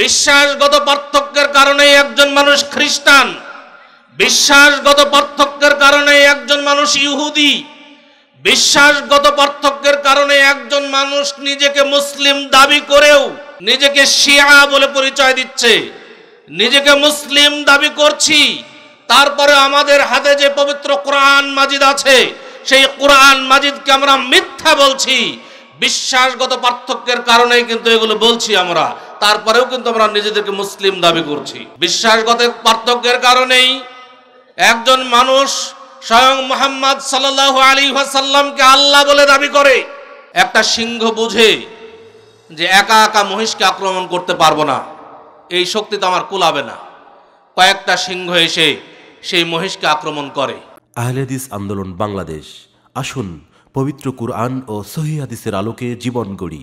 বিশ্বাসগত পার্থক্যের কারণে একজন মানুষ খ্রিস্টান বিশ্বাসগত পার্থক্যের কারণে একজন মানুষ ইহুদি বিশ্বাসগত পার্থক্যের কারণে একজন মানুষ নিজেকে মুসলিম দাবি করেও নিজেকে শিয়া বলে পরিচয় দিচ্ছে নিজেকে মুসলিম দাবি করছি তারপরে আমাদের হাতে যে পবিত্র কোরআন মাজিদ আছে সেই কোরআন মাজিদকে আমরা মিথ্যা বলছি বিশ্বাসগত পার্থক্যের কারণে কিন্তু এগুলো বলছি আমরা তারপরেও কিন্তু আমরা নিজেদেরকে মুসলিম দাবি করছি বিশ্বাসগতের পার্থক্যের কারণেই একজন মানুষ স্বয়ং মোহাম্মদ সাল্লাহ আলী সাল্লামকে আল্লাহ বলে দাবি করে একটা সিংহ বুঝে যে একা একা মহিষকে আক্রমণ করতে পারবো না এই শক্তি তো আমার কুলাবে না কয়েকটা সিংহ এসে সেই মহিষকে আক্রমণ করে আহলেদিস আন্দোলন বাংলাদেশ আসুন পবিত্র কুরআন ও সহিদিসের আলোকে জীবন গড়ি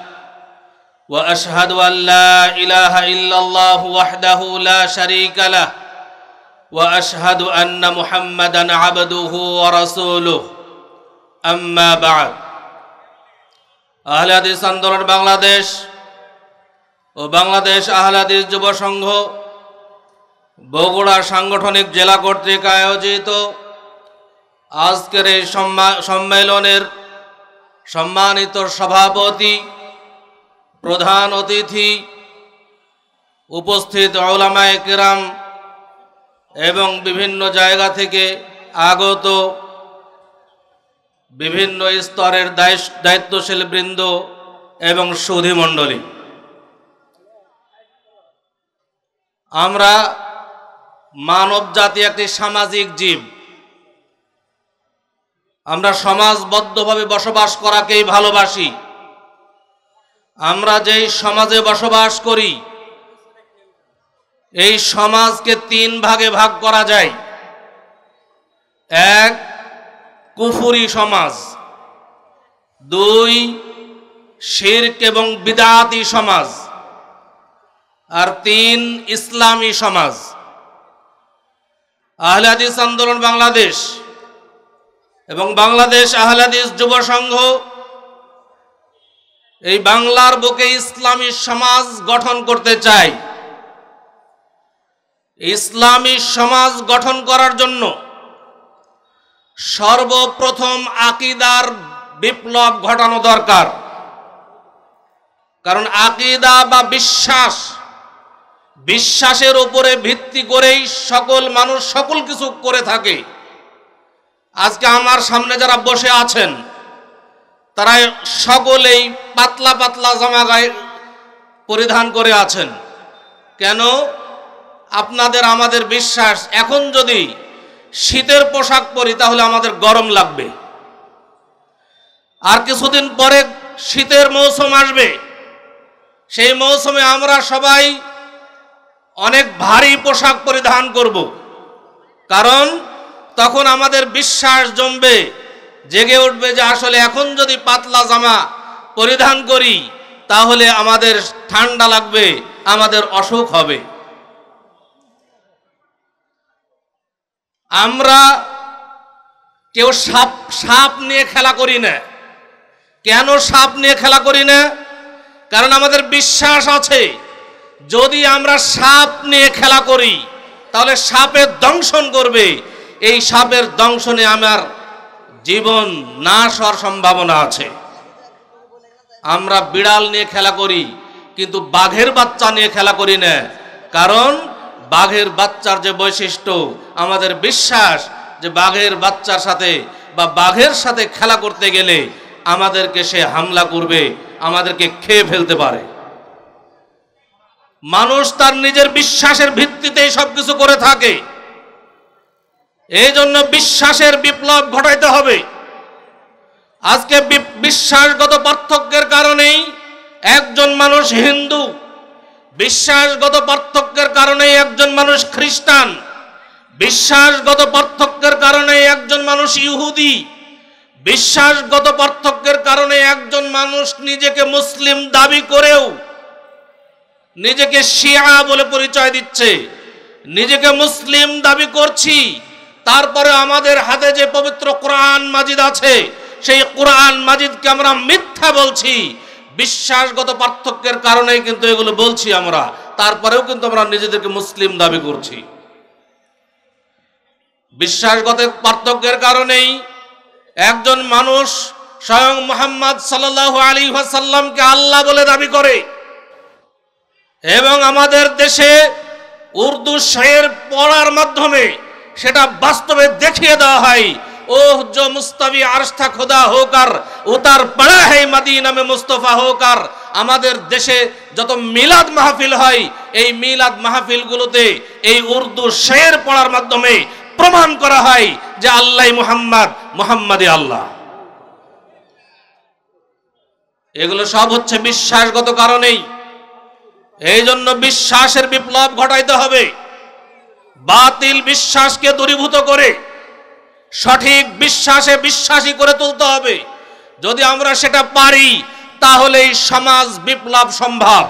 واشهد ان لا اله الا الله وحده لا شريك له واشهد ان محمدا عبده ورسوله اما بعد আহলে হাদিস আন্দোলন বাংলাদেশ ও বাংলাদেশ আহলে হাদিস যুব সংঘ বগুড়া সাংগঠনিক জেলা কর্তৃক আয়োজিত আজকের এই সম্মেলনের সম্মানিত সভাপতি প্রধান অতিথি উপস্থিত আউলামায় কেরাম এবং বিভিন্ন জায়গা থেকে আগত বিভিন্ন স্তরের দায়িত্বশীল বৃন্দ এবং সুধিমণ্ডলী আমরা মানব জাতি একটি সামাজিক জীব আমরা সমাজবদ্ধভাবে বসবাস করাকেই ভালোবাসি আমরা যেই সমাজে বসবাস করি এই সমাজকে তিন ভাগে ভাগ করা যায় এক কুফুরি সমাজ দুই শির্ক এবং বিদাতি সমাজ আর তিন ইসলামী সমাজ আহলাদিস আন্দোলন বাংলাদেশ এবং বাংলাদেশ আহলাদিস যুব সংঘ এই বাংলার বুকে ইসলামী সমাজ গঠন করতে চাই ইসলামী সমাজ গঠন করার জন্য সর্বপ্রথম আকিদার বিপ্লব ঘটানো দরকার কারণ আকিদা বা বিশ্বাস বিশ্বাসের উপরে ভিত্তি করেই সকল মানুষ সকল কিছু করে থাকে আজকে আমার সামনে যারা বসে আছেন তারা সকলেই পাতলা পাতলা জামা গায়ে পরিধান করে আছেন কেন আপনাদের আমাদের বিশ্বাস এখন যদি শীতের পোশাক পরি তাহলে আমাদের গরম লাগবে আর কিছুদিন পরে শীতের মৌসুম আসবে সেই মৌসুমে আমরা সবাই অনেক ভারী পোশাক পরিধান করব কারণ তখন আমাদের বিশ্বাস জমবে জেগে উঠবে যে আসলে এখন যদি পাতলা জামা পরিধান করি তাহলে আমাদের ঠান্ডা লাগবে আমাদের অসুখ হবে আমরা কেউ সাপ সাপ নিয়ে খেলা করি না কেন সাপ নিয়ে খেলা করি না কারণ আমাদের বিশ্বাস আছে যদি আমরা সাপ নিয়ে খেলা করি তাহলে সাপের দংশন করবে এই সাপের দংশনে আমার জীবন নাশ হওয়ার সম্ভাবনা আছে আমরা বিড়াল নিয়ে খেলা করি কিন্তু বাঘের বাচ্চা নিয়ে খেলা করি না কারণ বাঘের বাচ্চার যে বৈশিষ্ট্য আমাদের বিশ্বাস যে বাঘের বাচ্চার সাথে বা বাঘের সাথে খেলা করতে গেলে আমাদেরকে সে হামলা করবে আমাদেরকে খেয়ে ফেলতে পারে মানুষ তার নিজের বিশ্বাসের ভিত্তিতেই সবকিছু করে থাকে এই জন্য বিশ্বাসের বিপ্লব ঘটাইতে হবে আজকে বিশ্বাসগত পার্থক্যের কারণেই একজন মানুষ হিন্দু বিশ্বাসগত পার্থক্যের কারণেই একজন মানুষ খ্রিস্টান বিশ্বাসগত পার্থক্যের কারণে একজন মানুষ ইহুদি বিশ্বাসগত পার্থক্যের কারণে একজন মানুষ নিজেকে মুসলিম দাবি করেও নিজেকে শিয়া বলে পরিচয় দিচ্ছে নিজেকে মুসলিম দাবি করছি তারপরে আমাদের হাতে যে পবিত্র কোরআন মাজিদ আছে সেই কোরআন মাজিদকে আমরা মিথ্যা বলছি বিশ্বাসগত পার্থক্যের কারণে কিন্তু এগুলো বলছি আমরা তারপরেও কিন্তু আমরা নিজেদেরকে মুসলিম দাবি করছি বিশ্বাসগত পার্থক্যের কারণেই একজন মানুষ স্বয়ং মোহাম্মদ সাল্লাল্লাহু আলী সাল্লামকে আল্লাহ বলে দাবি করে এবং আমাদের দেশে উর্দু শায়ের পড়ার মাধ্যমে সেটা বাস্তবে দেখিয়ে দেওয়া হয় ওহ জো মুস্তাবি আরস্থা খোদা হোক আর উতার পাড়া হে মাদিনা মে মুস্তফা হোক আর আমাদের দেশে যত মিলাদ মাহফিল হয় এই মিলাদ মাহফিলগুলোতে এই উর্দু শের পড়ার মাধ্যমে প্রমাণ করা হয় যে আল্লাহ মুহাম্মদ মুহাম্মাদে আল্লাহ এগুলো সব হচ্ছে বিশ্বাসগত কারণেই এই জন্য বিশ্বাসের বিপ্লব ঘটাইতে হবে বাতিল বিশ্বাসকে দূরীভূত করে সঠিক বিশ্বাসে বিশ্বাসী করে তুলতে হবে যদি আমরা সেটা পারি তাহলেই সমাজ বিপ্লব সম্ভব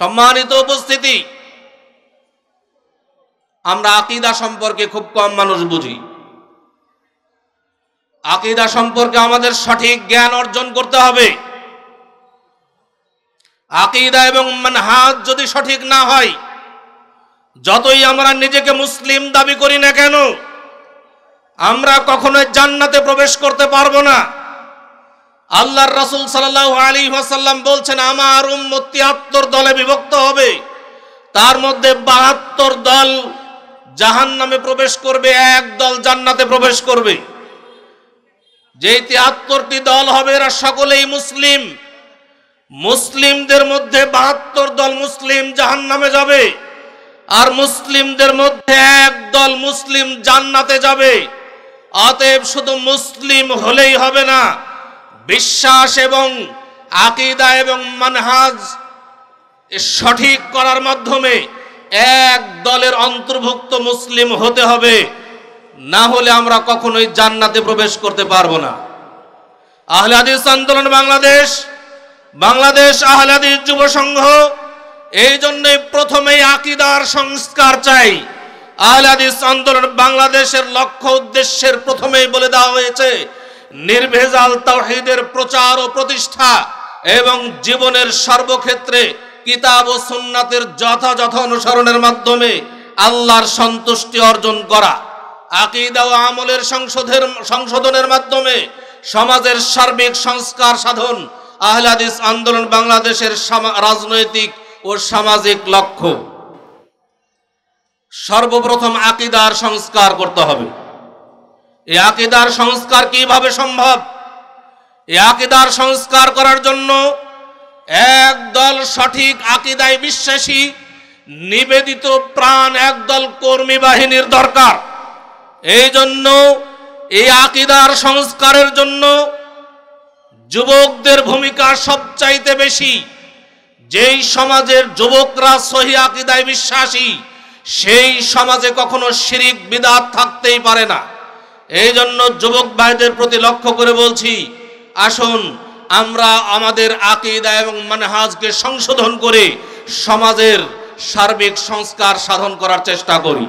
সম্মানিত উপস্থিতি আমরা আকিদা সম্পর্কে খুব কম মানুষ বুঝি আকিদা সম্পর্কে আমাদের সঠিক জ্ঞান অর্জন করতে হবে আকিদা এবং মানহাজ যদি সঠিক না হয় যতই আমরা নিজেকে মুসলিম দাবি করি না কেন আমরা কখনো জান্নাতে প্রবেশ করতে পারবো না আল্লাহর রাসুল সাল্লাহ আলী ওয়াসাল্লাম বলছেন আমার উম্মত তিয়াত্তর দলে বিভক্ত হবে তার মধ্যে বাহাত্তর দল জাহান নামে প্রবেশ করবে এক দল জান্নাতে প্রবেশ করবে যে তিয়াত্তরটি দল হবে এরা সকলেই মুসলিম মুসলিমদের মধ্যে বাহাত্তর দল মুসলিম জাহান নামে যাবে আর মুসলিমদের মধ্যে একদল মুসলিম জান্নাতে যাবে অতএব শুধু মুসলিম হলেই হবে না বিশ্বাস এবং আকিদা এবং মানহাজ সঠিক করার মাধ্যমে এক দলের অন্তর্ভুক্ত মুসলিম হতে হবে না হলে আমরা কখনোই জান্নাতে প্রবেশ করতে পারবো না আহলাদিস আন্দোলন বাংলাদেশ বাংলাদেশ আহলাদিস যুব সংঘ এই জন্যে প্রথমেই আকিদার সংস্কার চাই আহলে আন্দোলন বাংলাদেশের লক্ষ্য উদ্দেশ্যের প্রথমেই বলে দেওয়া হয়েছে নির্ভেজাল তাওহীদের প্রচার ও প্রতিষ্ঠা এবং জীবনের সর্বক্ষেত্রে কিতাব ও সুন্নাতের যথাযথ অনুসরণের মাধ্যমে আল্লাহর সন্তুষ্টি অর্জন করা আকিদা ও আমলের সংশোধের সংশোধনের মাধ্যমে সমাজের সার্বিক সংস্কার সাধন আহলাদিস আন্দোলন বাংলাদেশের রাজনৈতিক ও সামাজিক লক্ষ্য সর্বপ্রথম আকিদার সংস্কার করতে হবে এই আকিদার সংস্কার কিভাবে সম্ভব এই আকিদার সংস্কার করার জন্য একদল সঠিক আকিদায় বিশ্বাসী নিবেদিত প্রাণ একদল কর্মী বাহিনীর দরকার এই জন্য এই আকিদার সংস্কারের জন্য যুবকদের ভূমিকা সবচাইতে বেশি যেই সমাজের যুবকরা সহি আকিদায় বিশ্বাসী সেই সমাজে কখনো শিরিক বিদাত থাকতেই পারে না এই জন্য যুবক ভাইদের প্রতি লক্ষ্য করে বলছি আসুন আমরা আমাদের আকিদা এবং মানহাজকে সংশোধন করে সমাজের সার্বিক সংস্কার সাধন করার চেষ্টা করি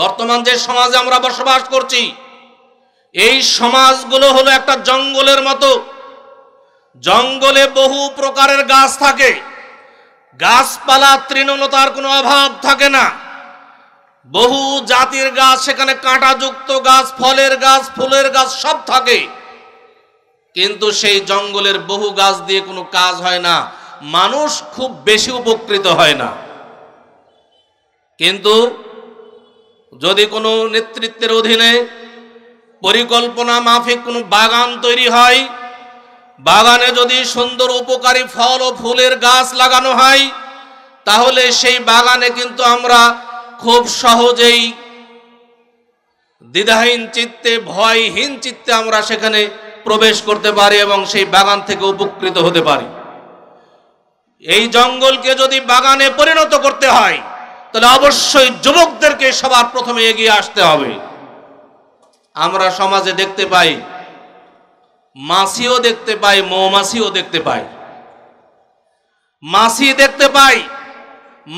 বর্তমান যে সমাজে আমরা বসবাস করছি এই সমাজগুলো হলো একটা জঙ্গলের মতো জঙ্গলে বহু প্রকারের গাছ থাকে গাছপালা তৃণলতার কোনো অভাব থাকে না বহু জাতির গাছ সেখানে কাঁটাযুক্ত গাছ ফলের গাছ ফুলের গাছ সব থাকে কিন্তু সেই জঙ্গলের বহু গাছ দিয়ে কোনো কাজ হয় না মানুষ খুব বেশি উপকৃত হয় না কিন্তু যদি কোনো নেতৃত্বের অধীনে পরিকল্পনা মাফিক কোনো বাগান তৈরি হয় বাগানে যদি সুন্দর উপকারী ফল ও ফুলের গাছ লাগানো হয় তাহলে সেই বাগানে কিন্তু আমরা খুব সহজেই দ্বিধাহীন চিত্তে ভয়হীন চিত্তে আমরা সেখানে প্রবেশ করতে পারি এবং সেই বাগান থেকে উপকৃত হতে পারি এই জঙ্গলকে যদি বাগানে পরিণত করতে হয় তাহলে অবশ্যই যুবকদেরকে সবার প্রথমে এগিয়ে আসতে হবে আমরা সমাজে দেখতে পাই মাসিও দেখতে পাই মৌমাছিও দেখতে পাই মাছি দেখতে পাই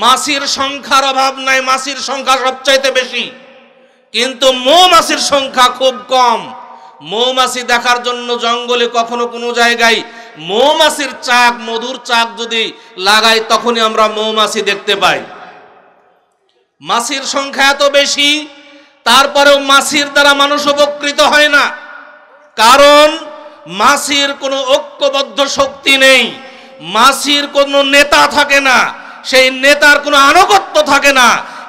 মাছির সংখ্যার অভাব নাই মাছির সংখ্যা সবচাইতে বেশি কিন্তু মৌমাছির সংখ্যা খুব কম মৌমাছি দেখার জন্য জঙ্গলে কখনো কোনো জায়গায় মৌমাছির চাক মধুর চাক যদি লাগাই তখনই আমরা মৌমাছি দেখতে পাই মাছির সংখ্যা এত বেশি তারপরেও মাছির দ্বারা মানুষ উপকৃত হয় না কারণ মাসির কোনো ঐক্যবদ্ধ শক্তি নেই মাসির কোনো নেতা থাকে না সেই নেতার কোনো আনুগত্য থাকে না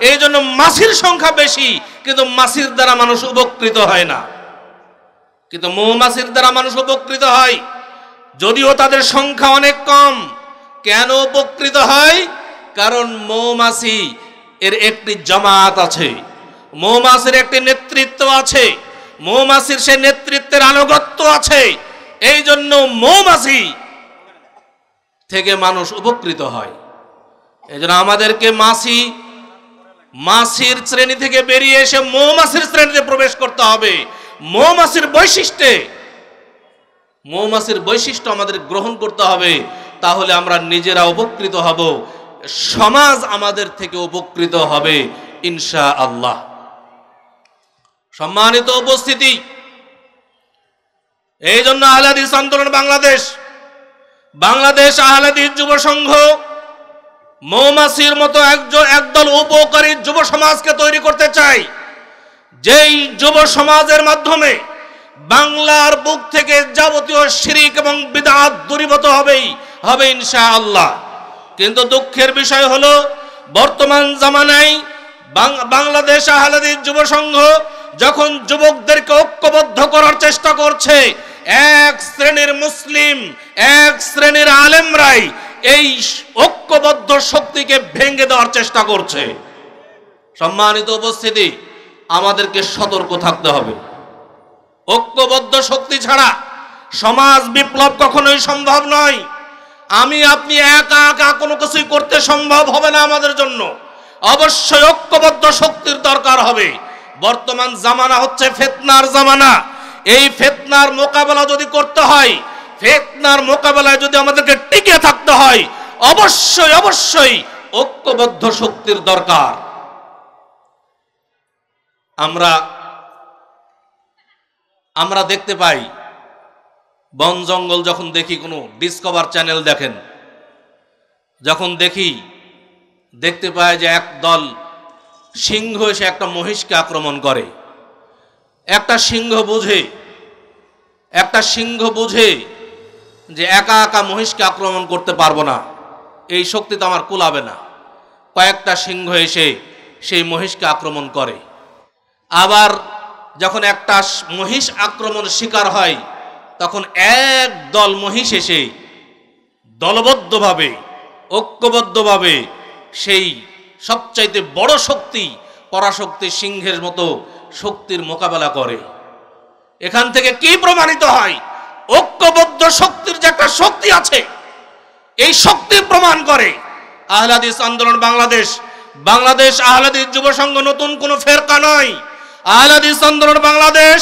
এই জন্য মাসির সংখ্যা বেশি কিন্তু মাসির দ্বারা মানুষ উপকৃত হয় না কিন্তু মৌমাছির দ্বারা মানুষ উপকৃত হয় যদিও তাদের সংখ্যা অনেক কম কেন উপকৃত হয় কারণ মৌমাছি এর একটি জমাত আছে মৌমাছির একটি নেতৃত্ব আছে মৌমাছির সে নেতৃত্বের আনুগত্য আছে এই জন্য মৌমাছি থেকে মানুষ উপকৃত হয় এই জন্য আমাদেরকে মাছি মাছির শ্রেণী থেকে বেরিয়ে এসে মৌমাছির শ্রেণীতে প্রবেশ করতে হবে মৌমাছির বৈশিষ্ট্যে মৌমাছির বৈশিষ্ট্য আমাদের গ্রহণ করতে হবে তাহলে আমরা নিজেরা উপকৃত হব সমাজ আমাদের থেকে উপকৃত হবে ইনশা আল্লাহ সম্মানিত উপস্থিতি এই জন্য আহলাদিস আন্দোলন বাংলাদেশ বাংলাদেশ আহলাদিস যুব সংঘ মৌমাসির মতো একজন একদল উপকারী যুব সমাজকে তৈরি করতে চাই যেই যুব সমাজের মাধ্যমে বাংলার বুক থেকে যাবতীয় শিরিক এবং বিদাত দূরীভূত হবেই হবে ইনশা আল্লাহ কিন্তু দুঃখের বিষয় হলো বর্তমান জামানায় বাংলাদেশ আহলাদিস যুব সংঘ যখন যুবকদেরকে ঐক্যবদ্ধ করার চেষ্টা করছে এক শ্রেণীর মুসলিম এক শ্রেণীর আলেমরাই এই ঐক্যবদ্ধ শক্তিকে ভেঙে দেওয়ার চেষ্টা করছে সম্মানিত উপস্থিতি আমাদেরকে সতর্ক থাকতে হবে ঐক্যবদ্ধ শক্তি ছাড়া সমাজ বিপ্লব কখনোই সম্ভব নয় আমি আপনি একা একা কোনো কিছুই করতে সম্ভব হবে না আমাদের জন্য অবশ্যই ঐক্যবদ্ধ শক্তির দরকার হবে বর্তমান জামানা হচ্ছে ফেতনার জামানা এই ফেতনার মোকাবেলা যদি করতে হয় ফেতনার মোকাবেলায় যদি আমাদেরকে টিকে থাকতে হয় অবশ্যই অবশ্যই ঐক্যবদ্ধ শক্তির দরকার আমরা আমরা দেখতে পাই বন জঙ্গল যখন দেখি কোনো ডিসকভার চ্যানেল দেখেন যখন দেখি দেখতে পাই যে এক দল সিংহ এসে একটা মহিষকে আক্রমণ করে একটা সিংহ বোঝে একটা সিংহ বুঝে যে একা একা মহিষকে আক্রমণ করতে পারবো না এই শক্তি তো আমার কুলাবে না কয়েকটা সিংহ এসে সেই মহিষকে আক্রমণ করে আবার যখন একটা মহিষ আক্রমণ শিকার হয় তখন এক দল মহিষ এসে দলবদ্ধভাবে ঐক্যবদ্ধভাবে সেই সবচাইতে বড় শক্তি পরাশক্তি সিংহের মতো শক্তির মোকাবেলা করে এখান থেকে কি প্রমাণিত হয় ঐক্যবদ্ধ শক্তির যে একটা শক্তি আছে এই শক্তি প্রমাণ করে আহলাদিস আন্দোলন বাংলাদেশ বাংলাদেশ আহলাদিস যুব সংঘ নতুন কোনো ফেরকা নয় আহলাদিস আন্দোলন বাংলাদেশ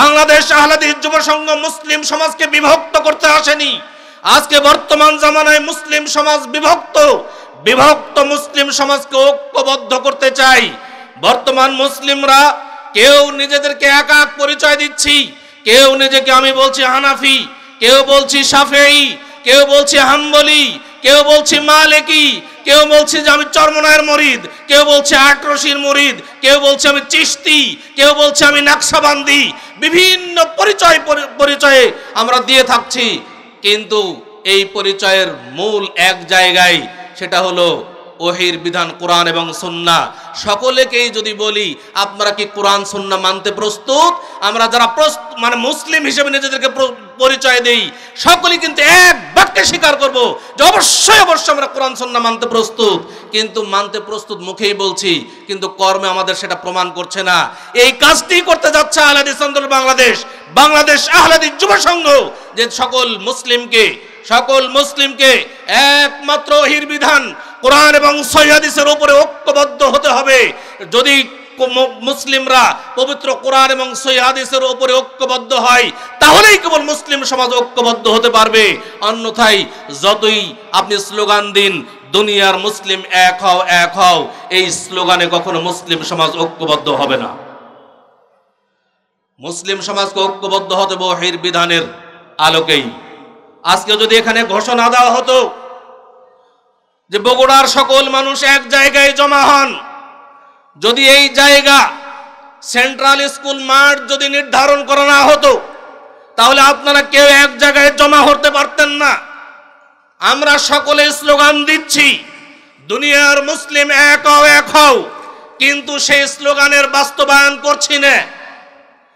বাংলাদেশ আহলাদিস যুব সংঘ মুসলিম সমাজকে বিভক্ত করতে আসেনি আজকে বর্তমান জামানায় মুসলিম সমাজ বিভক্ত বিভক্ত মুসলিম সমাজকে ঐক্যবদ্ধ করতে চাই বর্তমান মুসলিমরা কেউ নিজেদেরকে এক এক পরিচয় দিচ্ছি কেউ নিজেকে আমি বলছি হানাফি কেউ বলছি সাফেই কেউ বলছি হাম্বলি কেউ বলছি মালেকি কেউ বলছে যে আমি চরমনায়ের মরিদ কেউ বলছে আটরশির মরিদ কেউ বলছে আমি চিস্তি কেউ বলছে আমি নাকশাবান্দি বিভিন্ন পরিচয় পরিচয়ে আমরা দিয়ে থাকছি কিন্তু এই পরিচয়ের মূল এক জায়গায় সেটা হলো ওহির বিধান কোরআন এবং সন্না সকলেকেই যদি বলি আপনারা কি কোরআন সন্না মানতে প্রস্তুত আমরা যারা মানে মুসলিম হিসেবে নিজেদেরকে পরিচয় দেই সকলেই কিন্তু এক বাক্যে স্বীকার করব যে অবশ্যই অবশ্যই আমরা কোরআন সন্না মানতে প্রস্তুত কিন্তু মানতে প্রস্তুত মুখেই বলছি কিন্তু কর্মে আমাদের সেটা প্রমাণ করছে না এই কাজটি করতে যাচ্ছে আলাদিস বাংলাদেশ বাংলাদেশ আহলাদি যুব সংঘ যে সকল মুসলিমকে সকল মুসলিমকে একমাত্র হির বিধান কোরআন এবং সৈয়াদিসের উপরে ঐক্যবদ্ধ হতে হবে যদি মুসলিমরা পবিত্র কোরআন এবং সৈয়াদিসের উপরে ঐক্যবদ্ধ হয় তাহলেই কেবল মুসলিম সমাজ ঐক্যবদ্ধ হতে পারবে অন্যথায় যতই আপনি স্লোগান দিন দুনিয়ার মুসলিম এক হও এক হও এই স্লোগানে কখনো মুসলিম সমাজ ঐক্যবদ্ধ হবে না মুসলিম সমাজকে ঐক্যবদ্ধ হতে বহির বিধানের আলোকেই আজকে যদি এখানে ঘোষণা দেওয়া হতো যে বগুড়ার সকল মানুষ এক জায়গায় জমা হন যদি এই জায়গা সেন্ট্রাল স্কুল মাঠ যদি নির্ধারণ করা না হতো তাহলে আপনারা কেউ এক জায়গায় জমা হতে পারতেন না আমরা সকলে স্লোগান দিচ্ছি দুনিয়ার মুসলিম এক হও এক হও কিন্তু সেই স্লোগানের বাস্তবায়ন করছি না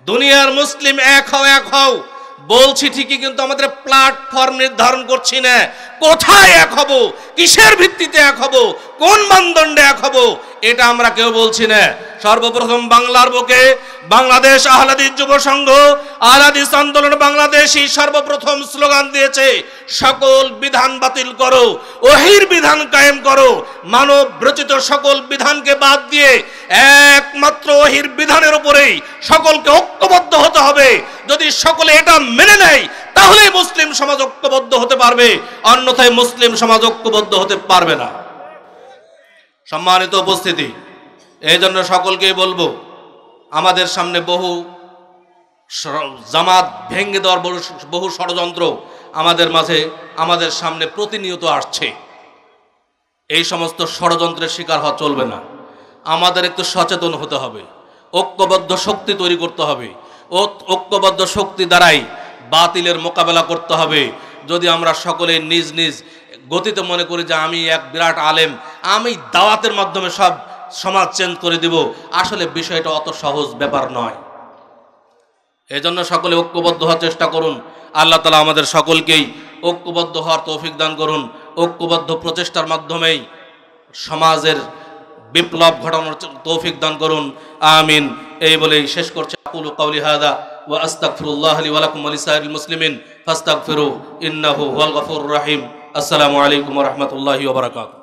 দুনিয়ার মুসলিম এক হও এক হও বলছি ঠিকই কিন্তু আমাদের প্ল্যাটফর্ম নির্ধারণ করছি না কোথায় এক হব কিসের ভিত্তিতে এক হব কোন মানদণ্ডে এক হব এটা আমরা কেউ বলছি না সর্বপ্রথম বাংলার বুকে বাংলাদেশ আহলাদিস যুব সংঘ আহলাদিস আন্দোলন বাংলাদেশই সর্বপ্রথম স্লোগান দিয়েছে সকল বিধান বাতিল করো ওহির বিধান কায়েম করো মানব রচিত সকল বিধানকে বাদ দিয়ে একমাত্র ওহির বিধানের উপরেই সকলকে ঐক্যবদ্ধ হতে হবে যদি সকলে এটা মেনে নেয় তাহলে মুসলিম সমাজ ঐক্যবদ্ধ হতে পারবে অন্যথায় মুসলিম সমাজ ঐক্যবদ্ধ হতে পারবে না সম্মানিত উপস্থিতি এই জন্য সকলকেই বলবো আমাদের সামনে বহু জামাত ভেঙে দেওয়ার বহু বহু ষড়যন্ত্র আমাদের মাঝে আমাদের সামনে প্রতিনিয়ত আসছে এই সমস্ত ষড়যন্ত্রের শিকার হওয়া চলবে না আমাদের একটু সচেতন হতে হবে ঐক্যবদ্ধ শক্তি তৈরি করতে হবে ঐক্যবদ্ধ শক্তি দ্বারাই বাতিলের মোকাবেলা করতে হবে যদি আমরা সকলে নিজ নিজ গতিতে মনে করি যে আমি এক বিরাট আলেম আমি দাওয়াতের মাধ্যমে সব সমাজ চেঞ্জ করে দিব আসলে বিষয়টা অত সহজ ব্যাপার নয় এজন্য সকলে ঐক্যবদ্ধ হওয়ার চেষ্টা করুন আল্লাহ তালা আমাদের সকলকেই ঐক্যবদ্ধ হওয়ার তৌফিক দান করুন ঐক্যবদ্ধ প্রচেষ্টার মাধ্যমেই সমাজের বিপ্লব ঘটানোর তৌফিক দান করুন আমিন এই বলেই শেষ করছে আকুল কাউলি হাদা ওয়া আস্তাগফিরুল্লাহ লি ওয়া লাকুম ওয়া লিসাইরিল মুসলিমিন ইন্নাহু আসসালামু আলাইকুম ওয়া বারকাত